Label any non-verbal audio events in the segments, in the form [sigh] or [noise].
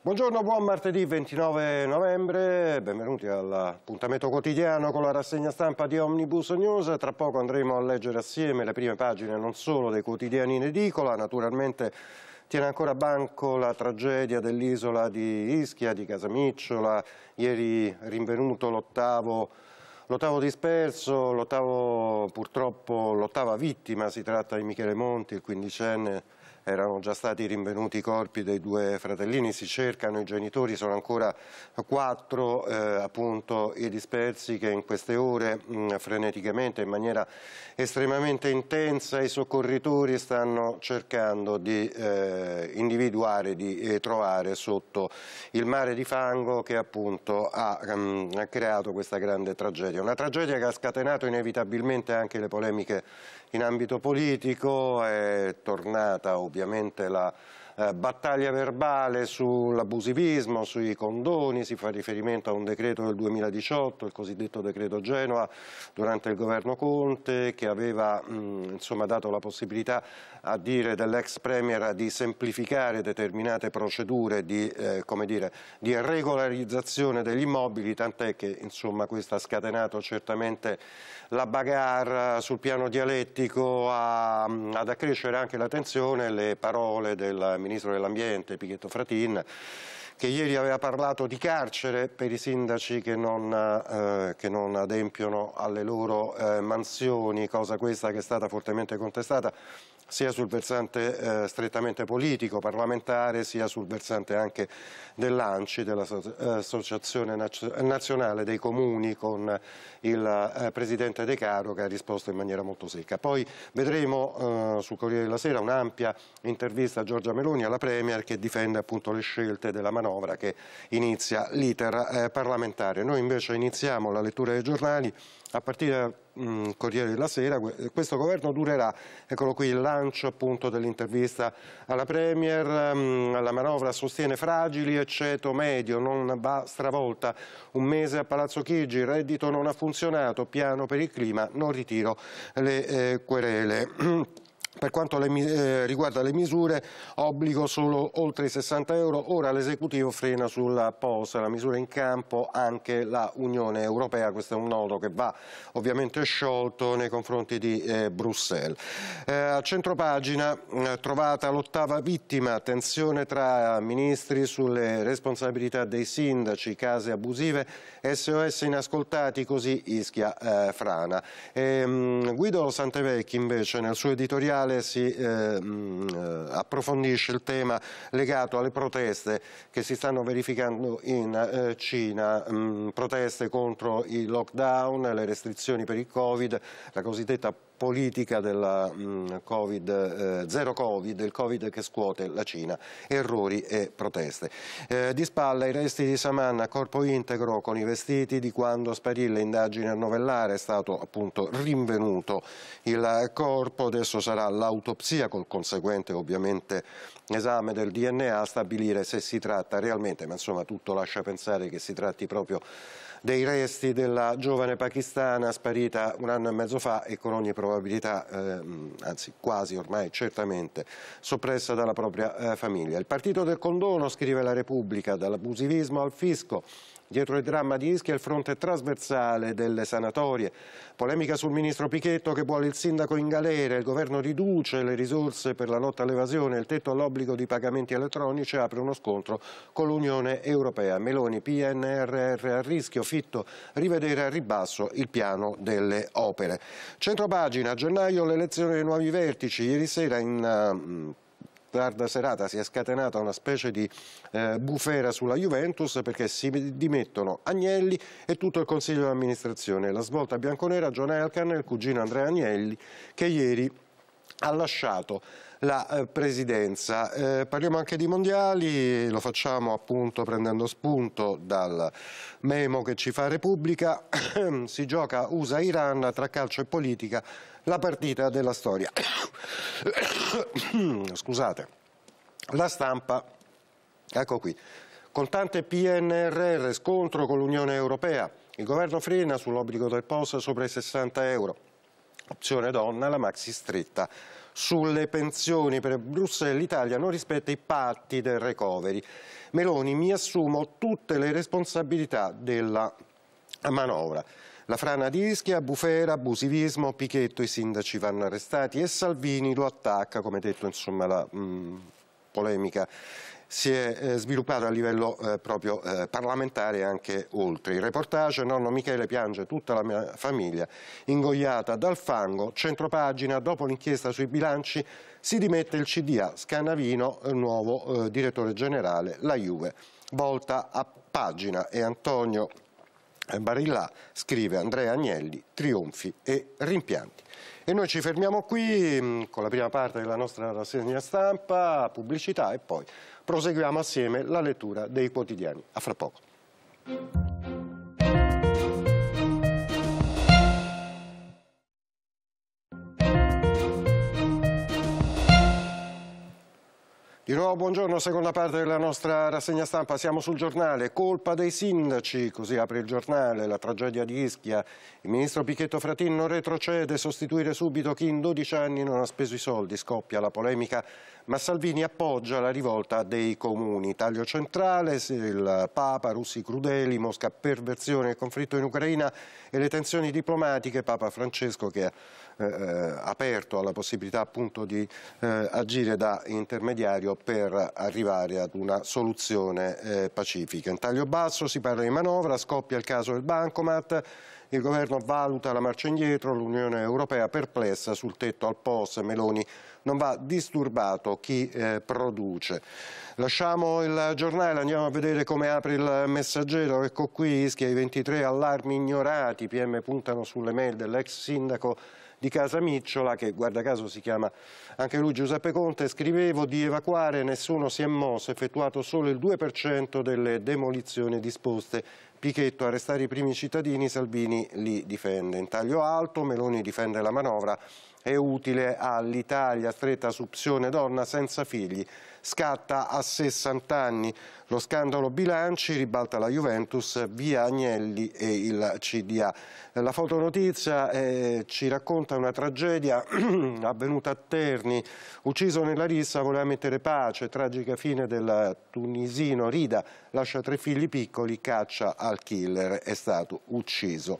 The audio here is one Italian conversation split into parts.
Buongiorno, buon martedì 29 novembre, benvenuti all'appuntamento quotidiano con la rassegna stampa di Omnibus News. Tra poco andremo a leggere assieme le prime pagine non solo dei quotidiani in edicola, naturalmente Tiene ancora banco la tragedia dell'isola di Ischia, di Casamicciola, ieri rinvenuto l'ottavo disperso, purtroppo, l'ottava vittima, si tratta di Michele Monti, il quindicenne erano già stati rinvenuti i corpi dei due fratellini, si cercano i genitori, sono ancora quattro eh, appunto i dispersi che in queste ore mh, freneticamente, in maniera estremamente intensa, i soccorritori stanno cercando di eh, individuare, di eh, trovare sotto il mare di fango che appunto ha, mh, ha creato questa grande tragedia. Una tragedia che ha scatenato inevitabilmente anche le polemiche in ambito politico, è tornata ovviamente ovviamente la eh, battaglia verbale sull'abusivismo, sui condoni, si fa riferimento a un decreto del 2018, il cosiddetto decreto Genova, durante il governo Conte, che aveva mh, insomma, dato la possibilità a dire dell'ex Premier di semplificare determinate procedure di, eh, dire, di regolarizzazione degli immobili, tant'è che insomma, questo ha scatenato certamente la bagarre sul piano dialettico a, ad accrescere anche la tensione le parole del Ministro ministro dell'ambiente Pichetto Fratin, che ieri aveva parlato di carcere per i sindaci che non, eh, che non adempiono alle loro eh, mansioni, cosa questa che è stata fortemente contestata sia sul versante eh, strettamente politico, parlamentare, sia sul versante anche dell'ANCI, dell'Associazione eh, Nazionale dei Comuni, con il eh, Presidente De Caro che ha risposto in maniera molto secca. Poi vedremo eh, sul Corriere della Sera un'ampia intervista a Giorgia Meloni, alla Premier, che difende appunto le scelte della manovra che inizia l'iter eh, parlamentare. Noi invece iniziamo la lettura dei giornali a partire mh, mm, Corriere della Sera, questo governo durerà, eccolo qui il lancio appunto dell'intervista alla Premier, mh, mm, la manovra sostiene fragili e ceto medio, non va stravolta, un mese a Palazzo Chigi, il reddito non ha funzionato, piano per il clima, non ritiro le eh, querele. [clears throat] Per quanto le, eh, riguarda le misure, obbligo solo oltre i 60 euro, ora l'esecutivo frena sulla posa, la misura in campo anche la Unione Europea, questo è un nodo che va ovviamente sciolto nei confronti di eh, Bruxelles. Eh, a centropagina mm, trovata l'ottava vittima, tensione tra ministri sulle responsabilità dei sindaci, case abusive, SOS inascoltati, così Ischia eh, Frana. Ehm, Guido Santevecchi invece nel suo editoriale quale si eh, eh, approfondisce il tema legato alle proteste che si stanno verificando in eh, Cina, mh, proteste contro i lockdown, le restrizioni per il Covid, la cosiddetta politica della mm, COVID, eh, zero Covid, il Covid che scuote la Cina, errori e proteste. Eh, di spalla i resti di Saman a corpo integro con i vestiti di quando sparì l'indagine a novellare, è stato appunto rinvenuto il corpo, adesso sarà l'autopsia col conseguente ovviamente esame del DNA a stabilire se si tratta realmente, ma insomma tutto lascia pensare che si tratti proprio dei resti della giovane pakistana sparita un anno e mezzo fa e con ogni probabilità probabilità, eh, anzi quasi ormai certamente, soppressa dalla propria eh, famiglia. Il partito del condono, scrive la Repubblica, dall'abusivismo al fisco, Dietro il dramma di Ischia il fronte trasversale delle sanatorie. Polemica sul ministro Pichetto che vuole il sindaco in galera, il governo riduce le risorse per la lotta all'evasione, il tetto all'obbligo di pagamenti elettronici apre uno scontro con l'Unione Europea. Meloni, PNRR a rischio, Fitto, rivedere a ribasso il piano delle opere. Centropagina, a gennaio l'elezione dei nuovi vertici, ieri sera in... Uh, tarda serata si è scatenata una specie di eh, bufera sulla Juventus perché si dimettono Agnelli e tutto il Consiglio di amministrazione. La svolta bianconera John Elkan e il cugino Andrea Agnelli che ieri ha lasciato la eh, Presidenza. Eh, parliamo anche di mondiali, lo facciamo appunto prendendo spunto dal memo che ci fa Repubblica, [clears throat] si gioca USA-Iran tra calcio e politica, la partita della storia. [clears throat] Scusate, la stampa, ecco qui, contante PNRR, scontro con l'Unione Europea, il governo frena sull'obbligo del POS sopra i 60 euro, opzione donna, la maxi stretta sulle pensioni per Bruxelles, l'Italia non rispetta i patti del recovery. Meloni, mi assumo tutte le responsabilità della manovra. La frana di Ischia, bufera, abusivismo, Pichetto, i sindaci vanno arrestati e Salvini lo attacca, come detto insomma la mh, mm, polemica si è eh, sviluppato a livello eh, proprio eh, parlamentare e anche oltre. Il reportage Nonno Michele piange tutta la mia famiglia ingoiata dal fango, centropagina, dopo l'inchiesta sui bilanci si dimette il CDA, Scannavino, nuovo direttore generale, la Juve. Volta a pagina e Antonio Barillà scrive Andrea Agnelli, trionfi e rimpianti. E noi ci fermiamo qui mm, con la prima parte della nostra rassegna stampa, pubblicità e poi proseguiamo assieme la lettura dei quotidiani. A fra poco. Di nuovo buongiorno, seconda parte della nostra rassegna stampa, siamo sul giornale, colpa dei sindaci, così apre il giornale, la tragedia di Ischia, il ministro Pichetto Fratin non retrocede, sostituire subito chi in 12 anni non ha speso i soldi, scoppia la polemica, ma Salvini appoggia la rivolta dei comuni, taglio centrale, il Papa, russi crudeli, Mosca perversione, il conflitto in Ucraina e le tensioni diplomatiche, Papa Francesco che ha eh, eh, aperto alla possibilità appunto di eh, agire da intermediario per arrivare ad una soluzione pacifica. In taglio basso si parla di manovra, scoppia il caso del Bancomat, il governo valuta la marcia indietro, l'Unione Europea perplessa sul tetto al POS, Meloni non va disturbato chi eh, produce. Lasciamo il giornale, andiamo a vedere come apre il messaggero, ecco qui Ischia, i 23 allarmi ignorati, PM puntano sulle mail dell'ex sindaco di Casa Micciola, che guarda caso si chiama anche lui Giuseppe Conte, scrivevo di evacuare nessuno si è mosso, effettuato solo il 2% delle demolizioni disposte. Pichetto arrestare i primi cittadini, Salvini li difende. In taglio alto Meloni difende la manovra, è utile all'Italia stretta su opzione donna senza figli scatta a 60 anni. Lo scandalo bilanci ribalta la Juventus via Agnelli e il CDA. La fotonotizia eh, ci racconta una tragedia [clears throat] avvenuta a Terni. Ucciso nella rissa, voleva mettere pace. Tragica fine del tunisino Rida. Lascia tre figli piccoli, caccia al killer. È stato ucciso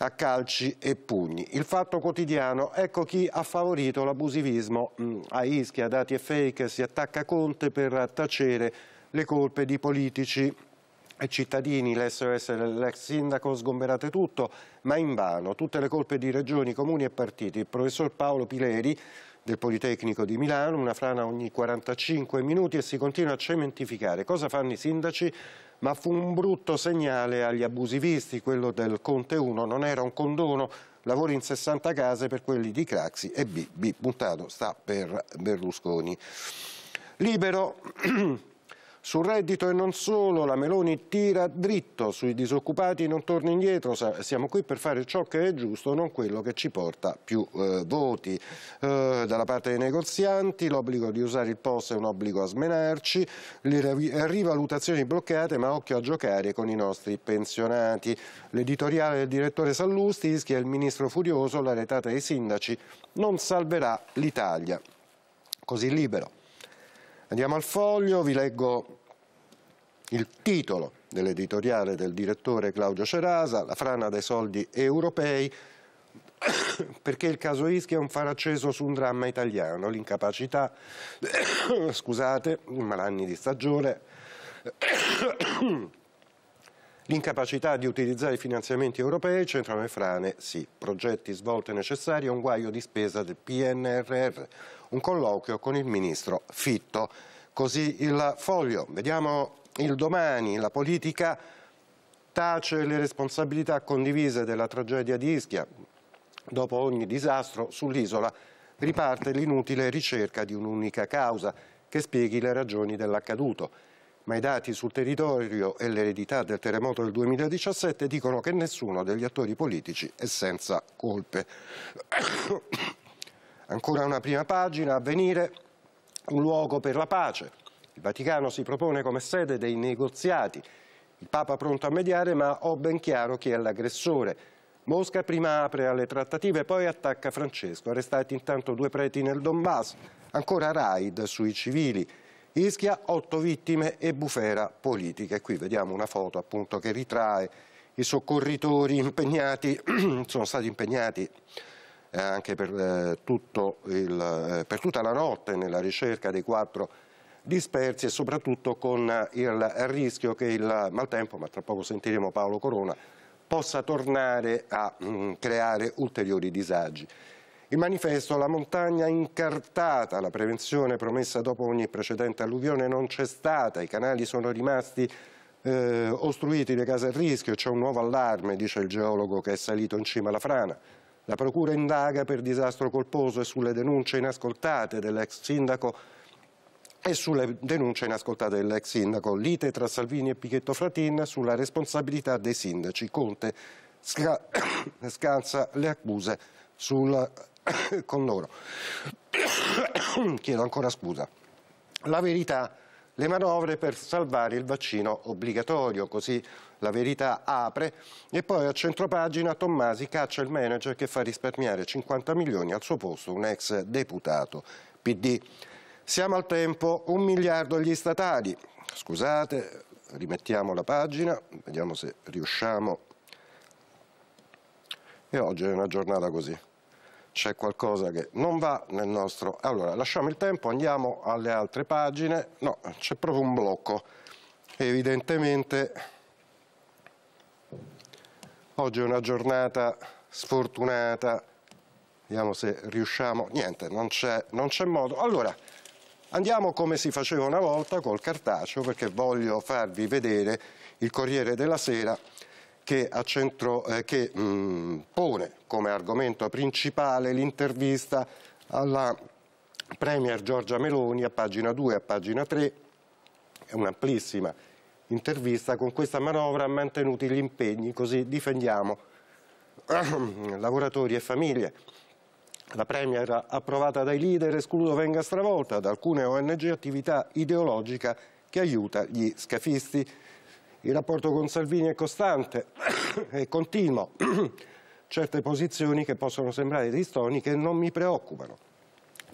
a calci e pugni. Il fatto quotidiano, ecco chi ha favorito l'abusivismo mm, a Ischia, dati e fake, si attacca Conte per tacere le colpe di politici e cittadini, l'SOS l'ex sindaco, sgomberate tutto, ma invano, tutte le colpe di regioni, comuni e partiti. Il professor Paolo Pileri del Politecnico di Milano, una frana ogni 45 minuti e si continua a cementificare. Cosa fanno i sindaci? ma fu un brutto segnale agli abusivisti, quello del Conte 1, non era un condono, lavori in 60 case per quelli di Craxi e B, B puntato, sta per Berlusconi. Libero... [clears throat] Sul reddito e non solo, la Meloni tira dritto sui disoccupati, non torna indietro, siamo qui per fare ciò che è giusto, non quello che ci porta più eh, voti. Eh, dalla parte dei negozianti l'obbligo di usare il POS è un obbligo a smenarci, le rivalutazioni bloccate ma occhio a giocare con i nostri pensionati. L'editoriale del direttore Sallusti ischia il ministro furioso, la retata dei sindaci non salverà l'Italia. Così libero. Andiamo al foglio, vi leggo il titolo dell'editoriale del direttore Claudio Cerasa, La frana dei soldi europei, [coughs] perché il caso Ischia è un faro acceso su un dramma italiano, l'incapacità, [coughs] scusate, i malanni di stagione, [coughs] l'incapacità di utilizzare i finanziamenti europei, c'entrano le frane, sì, progetti svolti necessari, un guaio di spesa del PNRR, un colloquio con il ministro Fitto. Così il foglio. Vediamo il domani, la politica tace le responsabilità condivise della tragedia di Ischia. Dopo ogni disastro sull'isola riparte l'inutile ricerca di un'unica causa che spieghi le ragioni dell'accaduto. Ma i dati sul territorio e l'eredità del terremoto del 2017 dicono che nessuno degli attori politici è senza colpe. Ancora una prima pagina, avvenire, un luogo per la pace. Il Vaticano si propone come sede dei negoziati. Il Papa pronto a mediare, ma ho ben chiaro chi è l'aggressore. Mosca prima apre alle trattative, poi attacca Francesco. Arrestati intanto due preti nel Donbass. Ancora raid sui civili. Ischia, otto vittime e bufera politica. E qui vediamo una foto appunto che ritrae i soccorritori impegnati, [clears throat] sono stati impegnati eh, anche per, eh, il, eh, per tutta la notte nella ricerca dei quattro dispersi e soprattutto con il rischio che il maltempo, ma tra poco sentiremo Paolo Corona, possa tornare a mm, creare ulteriori disagi. Il manifesto La montagna incartata, la prevenzione promessa dopo ogni precedente alluvione non c'è stata, i canali sono rimasti eh, ostruiti, le case a rischio, c'è un nuovo allarme, dice il geologo che è salito in cima alla frana. La Procura indaga per disastro colposo e sulle denunce inascoltate dell'ex sindaco e sulle denunce inascoltate dell'ex sindaco, lite tra Salvini e Pichetto Fratin sulla responsabilità dei sindaci. Conte sca [coughs] scansa le accuse sul [coughs] con loro. [coughs] Chiedo ancora scusa. La verità le manovre per salvare il vaccino obbligatorio, così la verità apre. E poi a centropagina Tommasi caccia il manager che fa risparmiare 50 milioni al suo posto un ex deputato PD. Siamo al tempo, un miliardo agli statali. Scusate, rimettiamo la pagina, vediamo se riusciamo. E oggi è una giornata così c'è qualcosa che non va nel nostro... Allora, lasciamo il tempo, andiamo alle altre pagine. No, c'è proprio un blocco. Evidentemente oggi è una giornata sfortunata. Vediamo se riusciamo... Niente, non c'è modo. Allora, andiamo come si faceva una volta col cartaceo perché voglio farvi vedere il Corriere della Sera che, accentro, eh, che mh, mm, pone come argomento principale l'intervista alla Premier Giorgia Meloni a pagina 2 e a pagina 3, è un'amplissima intervista, con questa manovra ha mantenuto gli impegni, così difendiamo [clears throat] lavoratori e famiglie. La Premier approvata dai leader, escludo venga stravolta da alcune ONG attività ideologica che aiuta gli scafisti. Il rapporto con Salvini è costante [coughs] e continuo. [coughs] Certe posizioni che possono sembrare distoniche non mi preoccupano.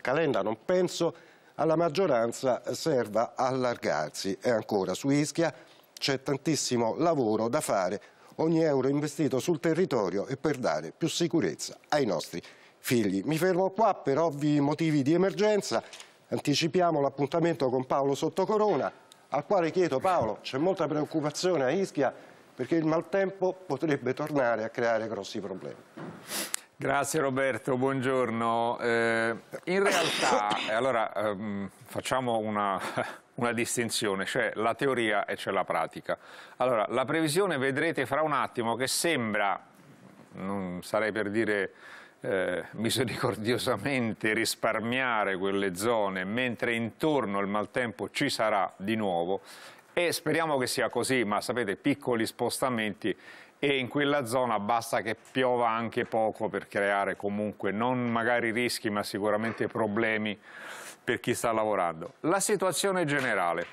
Calenda non penso alla maggioranza serva allargarsi e ancora su Ischia c'è tantissimo lavoro da fare, ogni euro investito sul territorio è per dare più sicurezza ai nostri figli. Mi fermo qua per ovvi motivi di emergenza, anticipiamo l'appuntamento con Paolo Sottocorona al quale chiedo Paolo, c'è molta preoccupazione a Ischia perché il maltempo potrebbe tornare a creare grossi problemi. Grazie Roberto, buongiorno. Eh, in realtà, eh, allora, ehm, facciamo una, [laughs] una distinzione, c'è la teoria e c'è la pratica. Allora, la previsione vedrete fra un attimo che sembra, non sarei per dire eh, misericordiosamente risparmiare quelle zone mentre intorno il maltempo ci sarà di nuovo e speriamo che sia così, ma sapete piccoli spostamenti e in quella zona basta che piova anche poco per creare comunque non magari rischi ma sicuramente problemi per chi sta lavorando. La situazione generale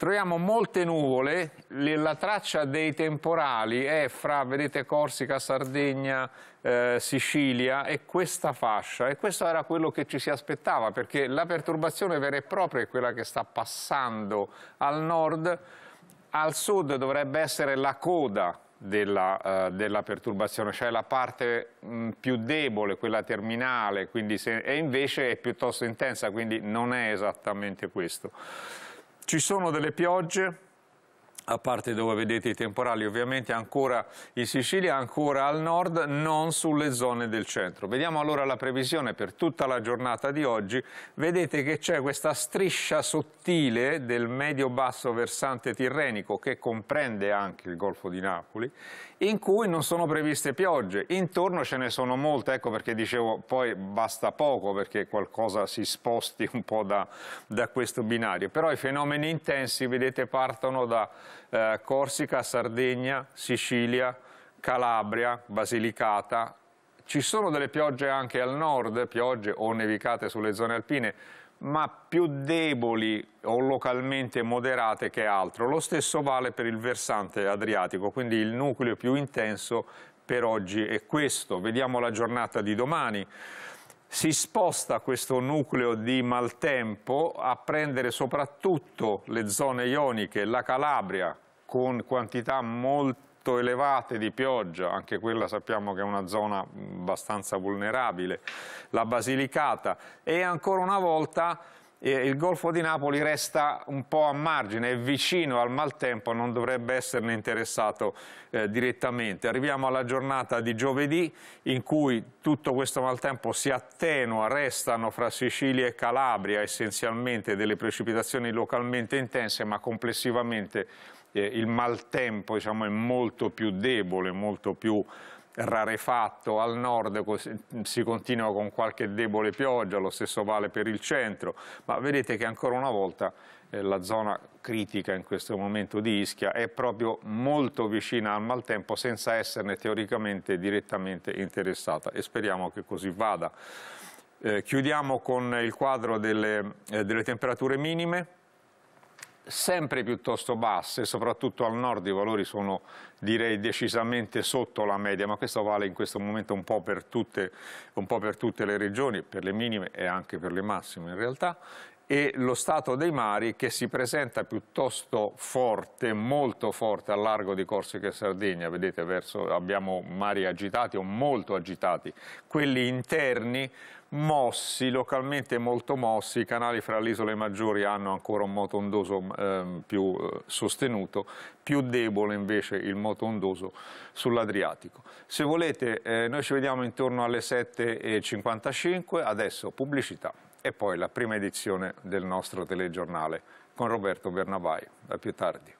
troviamo molte nuvole, la traccia dei temporali è fra, vedete, Corsica, Sardegna, eh, Sicilia e questa fascia e questo era quello che ci si aspettava perché la perturbazione vera e propria è quella che sta passando al nord, al sud dovrebbe essere la coda della, eh, della perturbazione, cioè la parte mh, mm, più debole, quella terminale, se, e invece è piuttosto intensa, quindi non è esattamente questo. Ci sono delle piogge a parte dove vedete i temporali ovviamente ancora in Sicilia, ancora al nord, non sulle zone del centro. Vediamo allora la previsione per tutta la giornata di oggi. Vedete che c'è questa striscia sottile del medio-basso versante tirrenico che comprende anche il Golfo di Napoli, in cui non sono previste piogge. Intorno ce ne sono molte, ecco perché dicevo poi basta poco perché qualcosa si sposti un po' da, da questo binario. Però i fenomeni intensi, vedete, partono da eh, Corsica, Sardegna, Sicilia, Calabria, Basilicata. Ci sono delle piogge anche al nord, piogge o nevicate sulle zone alpine, ma più deboli o localmente moderate che altro. Lo stesso vale per il versante adriatico, quindi il nucleo più intenso per oggi è questo. Vediamo la giornata di domani si sposta questo nucleo di maltempo a prendere soprattutto le zone ioniche, la Calabria, con quantità molto elevate di pioggia, anche quella sappiamo che è una zona abbastanza vulnerabile, la Basilicata e ancora una volta il Golfo di Napoli resta un po' a margine, è vicino al maltempo, non dovrebbe esserne interessato eh, direttamente. Arriviamo alla giornata di giovedì in cui tutto questo maltempo si attenua, restano fra Sicilia e Calabria essenzialmente delle precipitazioni localmente intense ma complessivamente eh, il maltempo diciamo, è molto più debole, molto più rarefatto, al nord si continua con qualche debole pioggia, lo stesso vale per il centro, ma vedete che ancora una volta eh, la zona critica in questo momento di Ischia è proprio molto vicina al maltempo senza esserne teoricamente direttamente interessata e speriamo che così vada. Eh, chiudiamo con il quadro delle, eh, delle temperature minime sempre piuttosto basse, soprattutto al nord i valori sono direi decisamente sotto la media, ma questo vale in questo momento un po' per tutte, un po per tutte le regioni, per le minime e anche per le massime in realtà e lo stato dei mari che si presenta piuttosto forte, molto forte al largo di Corsica e Sardegna, vedete verso, abbiamo mari agitati o molto agitati, quelli interni mossi, localmente molto mossi, i canali fra le isole maggiori hanno ancora un moto ondoso eh, più eh, sostenuto, più debole invece il moto ondoso sull'Adriatico. Se volete eh, noi ci vediamo intorno alle 7.55, adesso pubblicità e poi la prima edizione del nostro telegiornale con Roberto Bernabai. A più tardi.